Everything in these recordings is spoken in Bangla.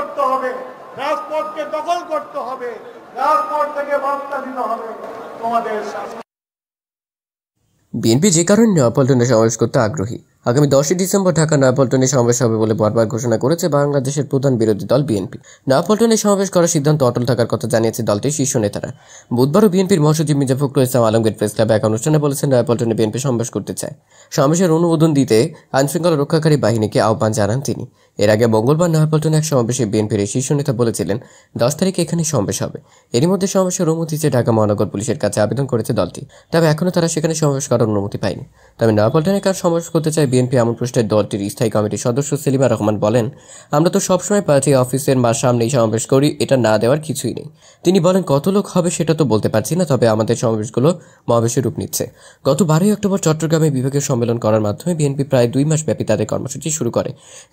করতে হবে রাজপথকে দখল করতে হবে রাজপথ থেকে বার্তা দিতে হবে তোমাদের বিএনপি যে কারণে নয়াপল্টনে সমাবেশ করতে আগ্রহী আগামী দশই ডিসেম্বর ঢাকা নয়াপল্টনে সমাবেশ হবে বলে বারবার ঘোষণা করেছে বাংলাদেশের প্রধান বিরোধী দল বিএনপি নয়াপল্টনে সমাবেশ করার সিদ্ধান্ত অটল থাকার কথা জানিয়েছে দলটির শীর্ষ নেতারা বুধবারও বিএনপির মহাসচিব মির্জা ফখরুল ইসলাম আলমগীর প্রেস ক্লাবে এক অনুষ্ঠানে বলেছেন নয়াপল্টনে বিএনপি সমাবেশ করতে চায় সমাবেশের অনুমোদন দিতে আইন শৃঙ্খলা রক্ষাকারী বাহিনীকে আহ্বান জানান তিনি এর আগে মঙ্গলবার নয়াপল্টনে এক সমাবেশে বিএনপির শীর্ষ নেতা বলেছিলেন দশ তারিখে এখানে সমাবেশ হবে এরই মধ্যে সমাবেশের অনুমতি চেয়ে ঢাকা মহানগর পুলিশের কাছে আবেদন করেছে দলটি তবে এখনও তারা সেখানে সমাবেশ করার অনুমতি পায়নি তবে নয়াপল্টনে কার সমাবেশ করতে চায় বিএনপি আমন প্রশ্নে দলটির স্থায়ী কমিটির সদস্য সেলিমা রহমান বলেন আমরা তো সবসময় পার্টি অফিসের মার সামনেই সমাবেশ করি এটা না দেওয়ার কিছুই নেই তিনি বলেন কত লোক হবে সেটা তো বলতে পারছি না তবে আমাদের সমাবেশগুলো মহাবেশের রূপ নিচ্ছে গত বারোই অক্টোবর চট্টগ্রামে বিভাগীয় সম্মেলন করার মাধ্যমে বিএনপি প্রায় দুই মাস ব্যাপী তাদের কর্মসূচি শুরু করে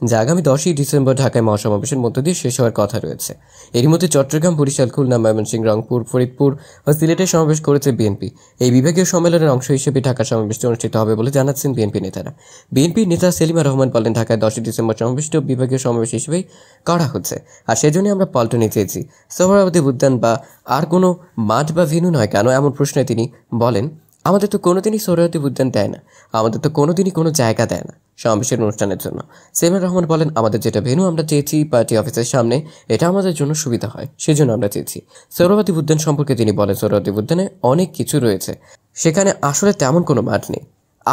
যা আগামী দশই ডিসেম্বর ঢাকায় মহাসমাবেশের মধ্য দিয়ে শেষ হওয়ার কথা রয়েছে এর মধ্যে চট্টগ্রাম বরিশাল খুলনা ময়মনসিং রংপুর ফরিদপুর ও সিলেটে সমাবেশ করেছে বিএনপি এই বিভাগীয় সম্মেলনের অংশ হিসেবে ঢাকা সমাবেশটি অনুষ্ঠিত হবে বলে জানাচ্ছেন বিএনপি নেতারা বিএনপির নেতা সেলিমা রহমান বলেন ঢাকায় দশই ডিসেম্বর সমাবেশটি বিভাগীয় সমাবেশ হিসেবেই করা হচ্ছে আর সেজন্য আমরা পাল্টনে চেয়েছি সোহরাবতী উদ্যান বা আর কোনো মাঠ বা ভেনু নয় কেন এমন প্রশ্নে তিনি বলেন আমাদের তো কোনোদিনই সোহরাবতী উদ্যান দেয় না আমাদের তো কোনোদিনই কোনো জায়গা দেয় না সমাবেশের অনুষ্ঠানের জন্য সেমা রহমান বলেন আমাদের যেটা ভেনু আমরা চেয়েছি পার্টি অফিসের সামনে এটা আমাদের জন্য সুবিধা হয় সেজন্য আমরা চেয়েছি সৌরবাদী উদ্যান সম্পর্কে তিনি বলেন সৌরবাদী উদ্যানে অনেক কিছু রয়েছে সেখানে আসলে তেমন কোনো মাঠ নেই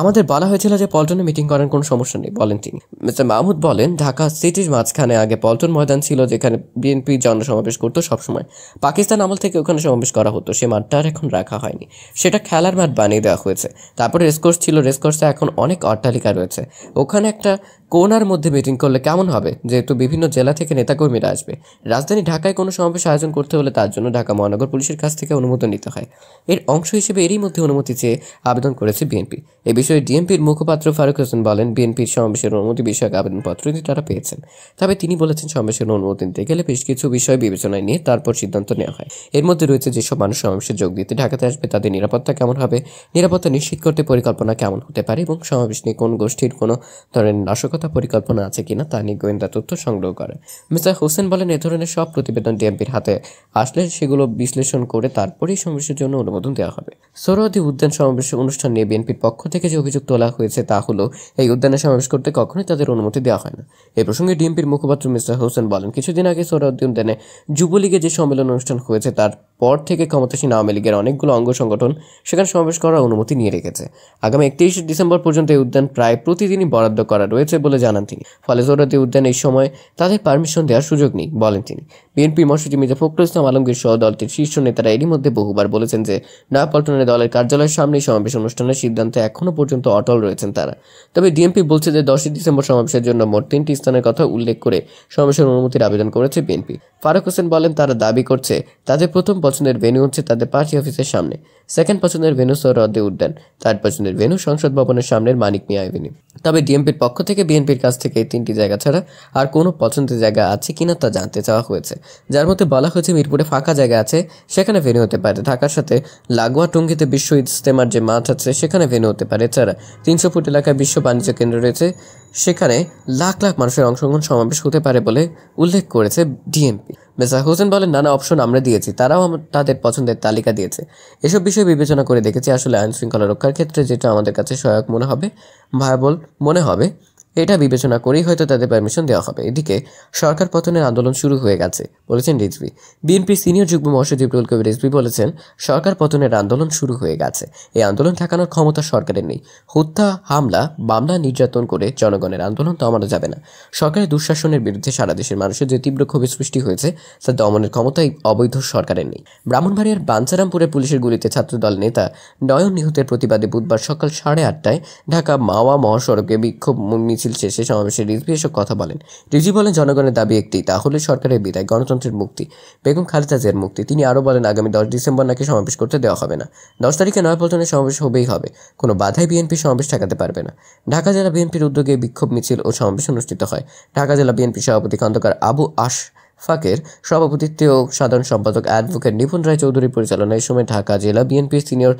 আমাদের বলা হয়েছিল যে পল্টনে মিটিং করার কোনো সমস্যা নেই বলেন তিনি মিস্টার মাহমুদ বলেন ঢাকা সিটির মাঝখানে আগে পল্টন ময়দান ছিল যেখানে বিএনপি জনসমাবেশ করতো সবসময় পাকিস্তান আমল থেকে ওখানে সমাবেশ করা হতো সে মাঠটা আর এখন রাখা হয়নি সেটা খেলার মাঠ বানিয়ে দেওয়া হয়েছে তারপরে রেসকোর্স ছিল রেসকোর্সে এখন অনেক অট্টালিকা রয়েছে ওখানে একটা কোনার মধ্যে মিটিং করলে কেমন হবে যেহেতু বিভিন্ন জেলা থেকে নেতাকর্মীরা আসবে রাজধানী ঢাকায় কোনো সমাবেশ আয়োজন করতে হলে তার জন্য ঢাকা মহানগর পুলিশের কাছ থেকে অনুমোদন নিতে হয় এর অংশ হিসেবে এরই মধ্যে অনুমতি চেয়ে আবেদন করেছে বিএনপি এ বিষয়ে ডিএমপির মুখপাত্র ফারুক হোসেন বলেন বিএনপির সমাবেশের অনুমতি বিষয়ক আবেদনপত্রটি তারা পেয়েছেন তবে তিনি বলেছেন সমাবেশের অনুমতি নিতে গেলে বেশ কিছু বিষয় বিবেচনায় নিয়ে তারপর সিদ্ধান্ত নেওয়া হয় এর মধ্যে রয়েছে যেসব মানুষ সমাবেশে যোগ দিতে ঢাকাতে আসবে তাদের নিরাপত্তা কেমন হবে নিরাপত্তা নিশ্চিত করতে পরিকল্পনা কেমন হতে পারে এবং সমাবেশ নিয়ে কোন গোষ্ঠীর কোনো ধরনের নাশকতা থাকা পরিকল্পনা আছে কিনা তা নিয়ে গোয়েন্দা তথ্য সংগ্রহ করে মিস্টার হোসেন বলেন এ ধরনের সব প্রতিবেদন ডিএমপির হাতে আসলে সেগুলো বিশ্লেষণ করে তারপরেই সমাবেশের জন্য অনুমোদন দেওয়া হবে সরহদি উদ্যান সমাবেশের অনুষ্ঠান নিয়ে বিএনপির পক্ষ থেকে যে অভিযোগ তোলা হয়েছে তা হলো এই উদ্যানে সমাবেশ করতে কখনোই তাদের অনুমতি দেওয়া হয় না এ প্রসঙ্গে ডিএমপির মুখপাত্র মিস্টার হোসেন বলেন কিছুদিন আগে সোহরাউদ্দি উদ্যানে যুবলীগে যে সম্মেলন অনুষ্ঠান হয়েছে তার পর থেকে ক্ষমতাসীন আওয়ামী লীগের অনেকগুলো অঙ্গ সংগঠন সেখানে সমাবেশ করার অনুমতি নিয়ে রেখেছে আগামী একত্রিশে ডিসেম্বর পর্যন্ত এই উদ্যান প্রায় প্রতিদিনই বরাদ্দ করা রয়েছে বলে জানান তিনি ফলে জোরাদি উদ্যান এই সময় তাদের পারমিশন দেওয়ার সুযোগ নেই বলেন তিনি বিএনপি মহাসচিব মির্জা ফখরুল ইসলাম আলমগীর সহ দলটির শীর্ষ নেতারা এরই মধ্যে বহুবার বলেছেন যে নয়াপল্টনে দলের কার্যালয়ের সামনে সমাবেশ অনুষ্ঠানের সিদ্ধান্তে এখনও পর্যন্ত অটল রয়েছেন তারা তবে ডিএমপি বলছে যে দশই ডিসেম্বর সমাবেশের জন্য মোট তিনটি স্থানের কথা উল্লেখ করে সমাবেশের অনুমতির আবেদন করেছে বিএনপি ফারুক হোসেন বলেন তারা দাবি করছে তাদের প্রথম পছন্দের ভেন্যু হচ্ছে তাদের পার্টি অফিসের সামনে সেকেন্ড পছন্দের ভেন্যু হ্রদে উদ্যান থার্ড পছন্দের ভেন্যু সংসদ ভবনের সামনের মানিক মিয়া এভিনিউ তবে ডিএমপির পক্ষ থেকে বিএনপির কাছ থেকে এই তিনটি জায়গা ছাড়া আর কোনো পছন্দের জায়গা আছে কিনা তা জানতে চাওয়া হয়েছে যার মধ্যে বলা হয়েছে মিরপুরে ফাঁকা জায়গা আছে সেখানে ভেনু হতে পারে ঢাকার সাথে লাগোয়া টঙ্গিতে বিশ্ব ইজতেমার যে মাঠ আছে সেখানে ভেন্যু হতে পারে এছাড়া তিনশো ফুট এলাকায় বিশ্ব বাণিজ্য কেন্দ্র রয়েছে সেখানে লাখ লাখ মানুষের অংশগ্রহণ সমাবেশ হতে পারে বলে উল্লেখ করেছে ডিএমপি মেসা হোসেন বলেন নানা অপশন আমরা দিয়েছি তারাও তাদের পছন্দের তালিকা দিয়েছে এসব বিষয় বিবেচনা করে দেখেছি আসলে আইন শৃঙ্খলা রক্ষার ক্ষেত্রে যেটা আমাদের কাছে সহায়ক মনে হবে ভায়াবল মনে হবে এটা বিবেচনা করেই হয়তো তাদের পারমিশন দেওয়া হবে এদিকে সরকার পতনের আন্দোলন শুরু হয়ে গেছে বলেছেন রিজভি বিএনপি সিনিয়র যুগ্ম মহাসচিব রুল কবির রিজভি বলেছেন সরকার পতনের আন্দোলন শুরু হয়ে গেছে এই আন্দোলন ঠেকানোর ক্ষমতা সরকারের নেই হত্যা হামলা মামলা নির্যাতন করে জনগণের আন্দোলন দমানো যাবে না সরকারের দুঃশাসনের বিরুদ্ধে সারা দেশের মানুষের যে তীব্র ক্ষোভের সৃষ্টি হয়েছে তা দমনের ক্ষমতা অবৈধ সরকারের নেই ব্রাহ্মণবাড়িয়ার বাঞ্চারামপুরে পুলিশের গুলিতে ছাত্রদল নেতা নয়ন নিহতের প্রতিবাদে বুধবার সকাল সাড়ে আটটায় ঢাকা মাওয়া মহাসড়কে বিক্ষোভ মিছিল মিছিল শেষে সমাবেশে রিজভি এসব কথা বলেন রিজভি বলেন জনগণের দাবি একটি তাহলে সরকারের বিদায় গণতন্ত্রের মুক্তি বেগম খালেদা জিয়ার মুক্তি তিনি আরও বলেন আগামী দশ ডিসেম্বর নাকি সমাবেশ করতে দেওয়া হবে না দশ তারিখে নয়াপল্টনে সমাবেশ হবেই হবে কোনো বাধায় বিএনপি সমাবেশ ঠেকাতে পারবে না ঢাকা জেলা বিএনপির উদ্যোগে বিক্ষোভ মিছিল ও সমাবেশ অনুষ্ঠিত হয় ঢাকা জেলা বিএনপি সভাপতি খন্দকার আবু আশ ফাঁকের সভাপতিত্বে ও সাধারণ সম্পাদক অ্যাডভোকেট নিপুণ রায় চৌধুরী পরিচালনায় সময় ঢাকা জেলা বিএনপির সিনিয়র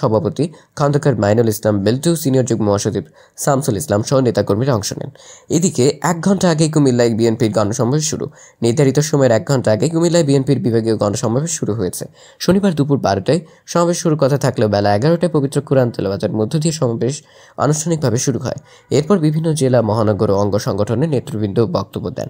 সভাপতি খান্দকার মাইনুল ইসলাম বেলটু সিনিয়র যুগ্ম মহাসচিব শামসুল ইসলাম সহ নেতাকর্মীরা অংশ নেন এদিকে এক ঘন্টা আগে কুমিল্লায় বিএনপির গণসমাবেশ শুরু নির্ধারিত সময়ের এক ঘন্টা আগে কুমিল্লায় বিএনপির বিভাগীয় গণসমাবেশ শুরু হয়েছে শনিবার দুপুর বারোটায় সমাবেশ শুরুর কথা থাকলেও বেলা এগারোটায় পবিত্র কোরআন তেলবাজার মধ্য দিয়ে সমাবেশ আনুষ্ঠানিকভাবে শুরু হয় এরপর বিভিন্ন জেলা মহানগর ও অঙ্গ সংগঠনের নেতৃবৃন্দ বক্তব্য দেন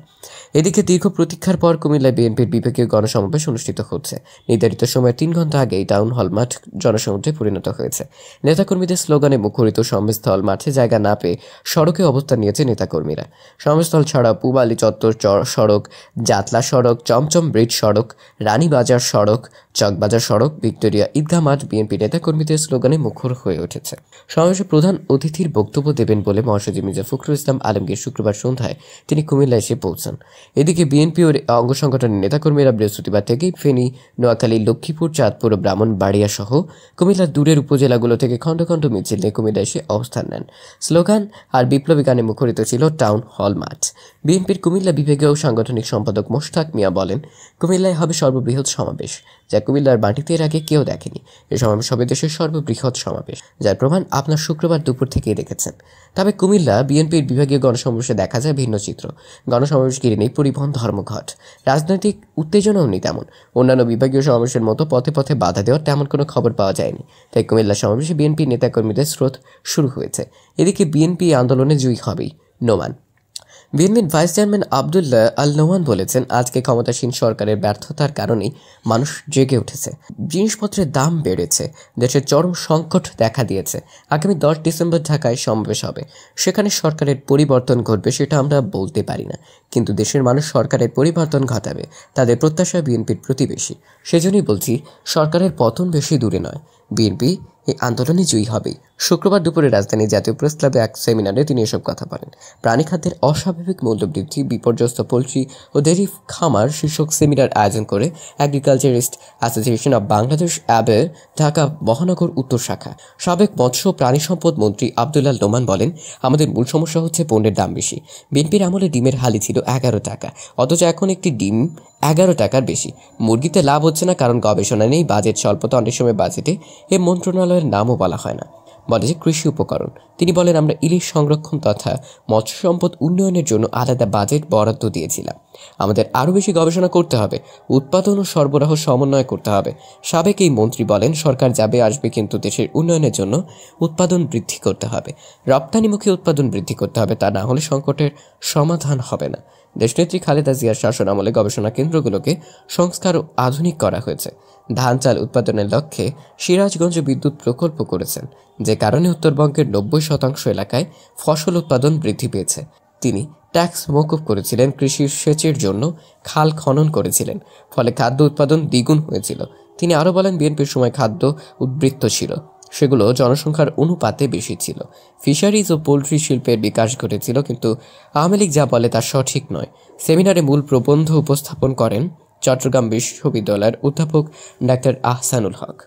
এদিকে দীর্ঘ প্রতি শিক্ষার পর কুমিল্লা বিএনপির বিবেকীয় গণসমাবেশ অনুষ্ঠিত হচ্ছে নির্ধারিত সময়ের তিন ঘন্টা আগেই টাউন হল মাঠ জনসমুদ্রে পরিণত হয়েছে নেতাকর্মীদের স্লোগানে মুখরিত সমাবেশস্থল মাঠে জায়গা না পেয়ে সড়কে অবস্থান নিয়েছে নেতাকর্মীরা সমাবেশস্থল ছাড়া পুবালি চত্বর সড়ক জাতলা সড়ক চমচম ব্রিজ সড়ক রানীবাজার সড়ক চকবাজার সড়ক ভিক্টোরিয়া ঈদগাহ মাঠ বিএনপি নেতাকর্মীদের স্লোগানে মুখর হয়ে উঠেছে সমাবেশে প্রধান অতিথির বক্তব্য দেবেন বলে মহাসচিব মির্জা ফখরুল ইসলাম আলমগীর শুক্রবার সন্ধ্যায় তিনি কুমিল্লা এসে পৌঁছান এদিকে বিএনপি ও জোটের অঙ্গ সংগঠনের নেতাকর্মীরা বৃহস্পতিবার থেকেই ফেনী নোয়াখালী লক্ষ্মীপুর চাঁদপুর ব্রাহ্মণ বাড়িয়া সহ কুমিল্লার দূরের উপজেলাগুলো থেকে খণ্ড খণ্ড মিছিল নিয়ে কুমিল্লা এসে অবস্থান নেন স্লোগান আর বিপ্লবী গানে মুখরিত ছিল টাউন হল মাঠ বিএনপির কুমিল্লা বিভাগীয় সাংগঠনিক সম্পাদক মোশতাক মিয়া বলেন কুমিল্লায় হবে সর্ববৃহৎ সমাবেশ যা কুমিল্লার মাটিতে এর আগে কেউ দেখেনি এ সমাবেশ হবে দেশের সর্ববৃহৎ সমাবেশ যার প্রমাণ আপনার শুক্রবার দুপুর থেকেই দেখেছেন তবে কুমিল্লা বিএনপির বিভাগীয় গণসমাবেশে দেখা যায় ভিন্ন চিত্র গণসমাবেশ ঘিরে নেই পরিবহন ধর্মঘট ঘট রাজনৈতিক উত্তেজনাও নেই তেমন অন্যান্য বিভাগীয় সমাবেশের মতো পথে পথে বাধা দেওয়ার তেমন কোনো খবর পাওয়া যায়নি তাই কুমিল্লা সমাবেশে বিএনপি নেতাকর্মীদের স্রোত শুরু হয়েছে এদিকে বিএনপি আন্দোলনে জয়ী হবেই নোমান বিএনপির ভাইস চেয়ারম্যান আবদুল্লাহ আল নোমান বলেছেন আজকে ক্ষমতাসীন সরকারের ব্যর্থতার কারণেই মানুষ জেগে উঠেছে জিনিসপত্রের দাম বেড়েছে দেশের চরম সংকট দেখা দিয়েছে আগামী দশ ডিসেম্বর ঢাকায় সমাবেশ হবে সেখানে সরকারের পরিবর্তন ঘটবে সেটা আমরা বলতে পারি না কিন্তু দেশের মানুষ সরকারের পরিবর্তন ঘটাবে তাদের প্রত্যাশা বিএনপির প্রতিবেশী সেজন্যই বলছি সরকারের পতন বেশি দূরে নয় বিএনপি এই আন্দোলনে জয়ী হবে শুক্রবার দুপুরে রাজধানীর জাতীয় প্রেস ক্লাবে এক সেমিনারে তিনি এসব কথা বলেন প্রাণী খাদ্যের অস্বাভাবিক মূল্য বৃদ্ধি বিপর্যস্ত পোলট্রি ও ডেরি খামার শীর্ষক সেমিনার আয়োজন করে অ্যাগ্রিকালচারিস্ট অ্যাসোসিয়েশন অব বাংলাদেশ অ্যাবের ঢাকা মহানগর উত্তর শাখা সাবেক মৎস্য প্রাণী সম্পদ মন্ত্রী আবদুল্লাহ নোমান বলেন আমাদের মূল সমস্যা হচ্ছে পণ্যের দাম বেশি বিএনপির আমলে ডিমের হালি ছিল এগারো টাকা অথচ এখন একটি ডিম এগারো টাকার বেশি মুরগিতে লাভ হচ্ছে না কারণ গবেষণা নেই বাজেট স্বল্পতা অনেক সময় বাজেটে এ মন্ত্রণালয়ের নামও বলা হয় না বলে যে কৃষি উপকরণ তিনি বলেন আমরা ইলিশ সংরক্ষণ তথা মৎস্য সম্পদ উন্নয়নের জন্য আলাদা বাজেট বরাদ্দ দিয়েছিলাম আমাদের আরও বেশি গবেষণা করতে হবে উৎপাদন ও সরবরাহ সমন্বয় করতে হবে সাবেক এই মন্ত্রী বলেন সরকার যাবে আসবে কিন্তু দেশের উন্নয়নের জন্য উৎপাদন বৃদ্ধি করতে হবে রপ্তানিমুখী উৎপাদন বৃদ্ধি করতে হবে তা না হলে সংকটের সমাধান হবে না দেশনেত্রী খালেদা জিয়ার শাসন আমলে গবেষণা কেন্দ্রগুলোকে সংস্কার ও আধুনিক করা হয়েছে ধান চাল উৎপাদনের লক্ষ্যে সিরাজগঞ্জ বিদ্যুৎ প্রকল্প করেছেন যে কারণে উত্তরবঙ্গের নব্বই শতাংশ এলাকায় ফসল উৎপাদন বৃদ্ধি পেয়েছে তিনি ট্যাক্স মকুব করেছিলেন কৃষি সেচের জন্য খাল খনন করেছিলেন ফলে খাদ্য উৎপাদন দ্বিগুণ হয়েছিল তিনি আরও বলেন বিএনপির সময় খাদ্য উদ্বৃত্ত ছিল সেগুলো জনসংখ্যার অনুপাতে বেশি ছিল ফিশারিজ ও পোলট্রি শিল্পের বিকাশ ঘটেছিল কিন্তু আওয়ামী লীগ যা বলে তা সঠিক নয় সেমিনারে মূল প্রবন্ধ উপস্থাপন করেন চট্টগ্রাম বিশ্ববিদ্যালয়ের অধ্যাপক ডাক্তার আহসানুল হক